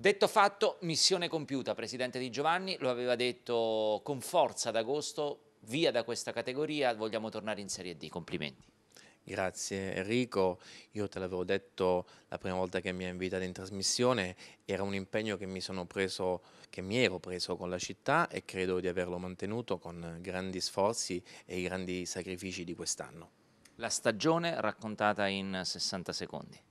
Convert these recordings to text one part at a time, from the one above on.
Detto fatto, missione compiuta, Presidente Di Giovanni, lo aveva detto con forza ad agosto, via da questa categoria, vogliamo tornare in Serie D, complimenti. Grazie Enrico, io te l'avevo detto la prima volta che mi hai invitato in trasmissione, era un impegno che mi, preso, che mi ero preso con la città e credo di averlo mantenuto con grandi sforzi e i grandi sacrifici di quest'anno. La stagione raccontata in 60 secondi.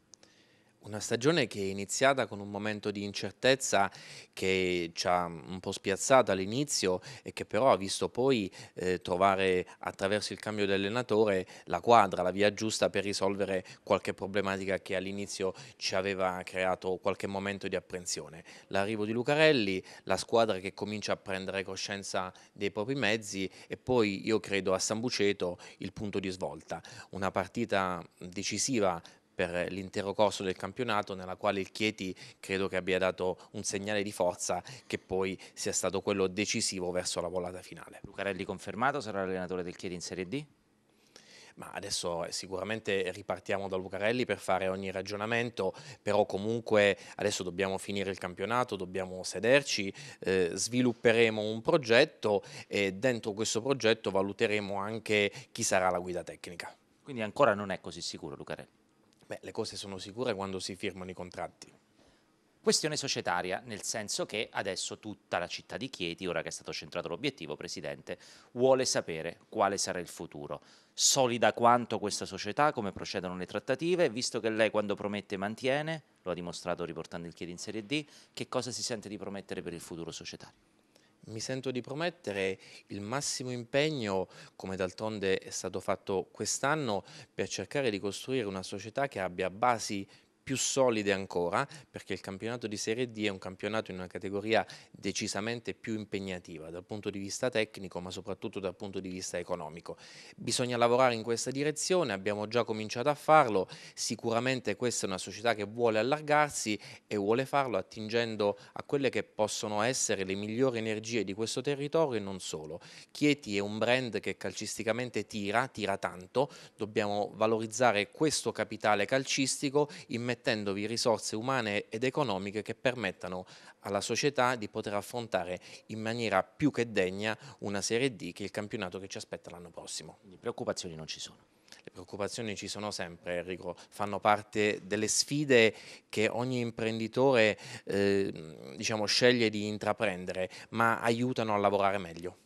Una stagione che è iniziata con un momento di incertezza che ci ha un po' spiazzato all'inizio e che però ha visto poi eh, trovare attraverso il cambio di allenatore la quadra, la via giusta per risolvere qualche problematica che all'inizio ci aveva creato qualche momento di apprensione. L'arrivo di Lucarelli, la squadra che comincia a prendere coscienza dei propri mezzi e poi io credo a San Buceto il punto di svolta. Una partita decisiva per l'intero corso del campionato nella quale il Chieti credo che abbia dato un segnale di forza che poi sia stato quello decisivo verso la volata finale. Lucarelli confermato sarà l'allenatore del Chieti in Serie D? ma adesso eh, sicuramente ripartiamo da Lucarelli per fare ogni ragionamento, però comunque adesso dobbiamo finire il campionato, dobbiamo sederci, eh, svilupperemo un progetto e dentro questo progetto valuteremo anche chi sarà la guida tecnica. Quindi ancora non è così sicuro Lucarelli? Beh, le cose sono sicure quando si firmano i contratti. Questione societaria, nel senso che adesso tutta la città di Chieti, ora che è stato centrato l'obiettivo, Presidente, vuole sapere quale sarà il futuro. Solida quanto questa società, come procedono le trattative, visto che lei quando promette mantiene, lo ha dimostrato riportando il Chieti in Serie D, che cosa si sente di promettere per il futuro societario? Mi sento di promettere il massimo impegno, come d'altronde è stato fatto quest'anno, per cercare di costruire una società che abbia basi più solide ancora, perché il campionato di Serie D è un campionato in una categoria decisamente più impegnativa dal punto di vista tecnico, ma soprattutto dal punto di vista economico. Bisogna lavorare in questa direzione, abbiamo già cominciato a farlo, sicuramente questa è una società che vuole allargarsi e vuole farlo attingendo a quelle che possono essere le migliori energie di questo territorio e non solo. Chieti è un brand che calcisticamente tira, tira tanto, dobbiamo valorizzare questo capitale calcistico in mettendovi risorse umane ed economiche che permettano alla società di poter affrontare in maniera più che degna una Serie D che è il campionato che ci aspetta l'anno prossimo. Le preoccupazioni non ci sono. Le preoccupazioni ci sono sempre, Enrico, fanno parte delle sfide che ogni imprenditore eh, diciamo, sceglie di intraprendere, ma aiutano a lavorare meglio.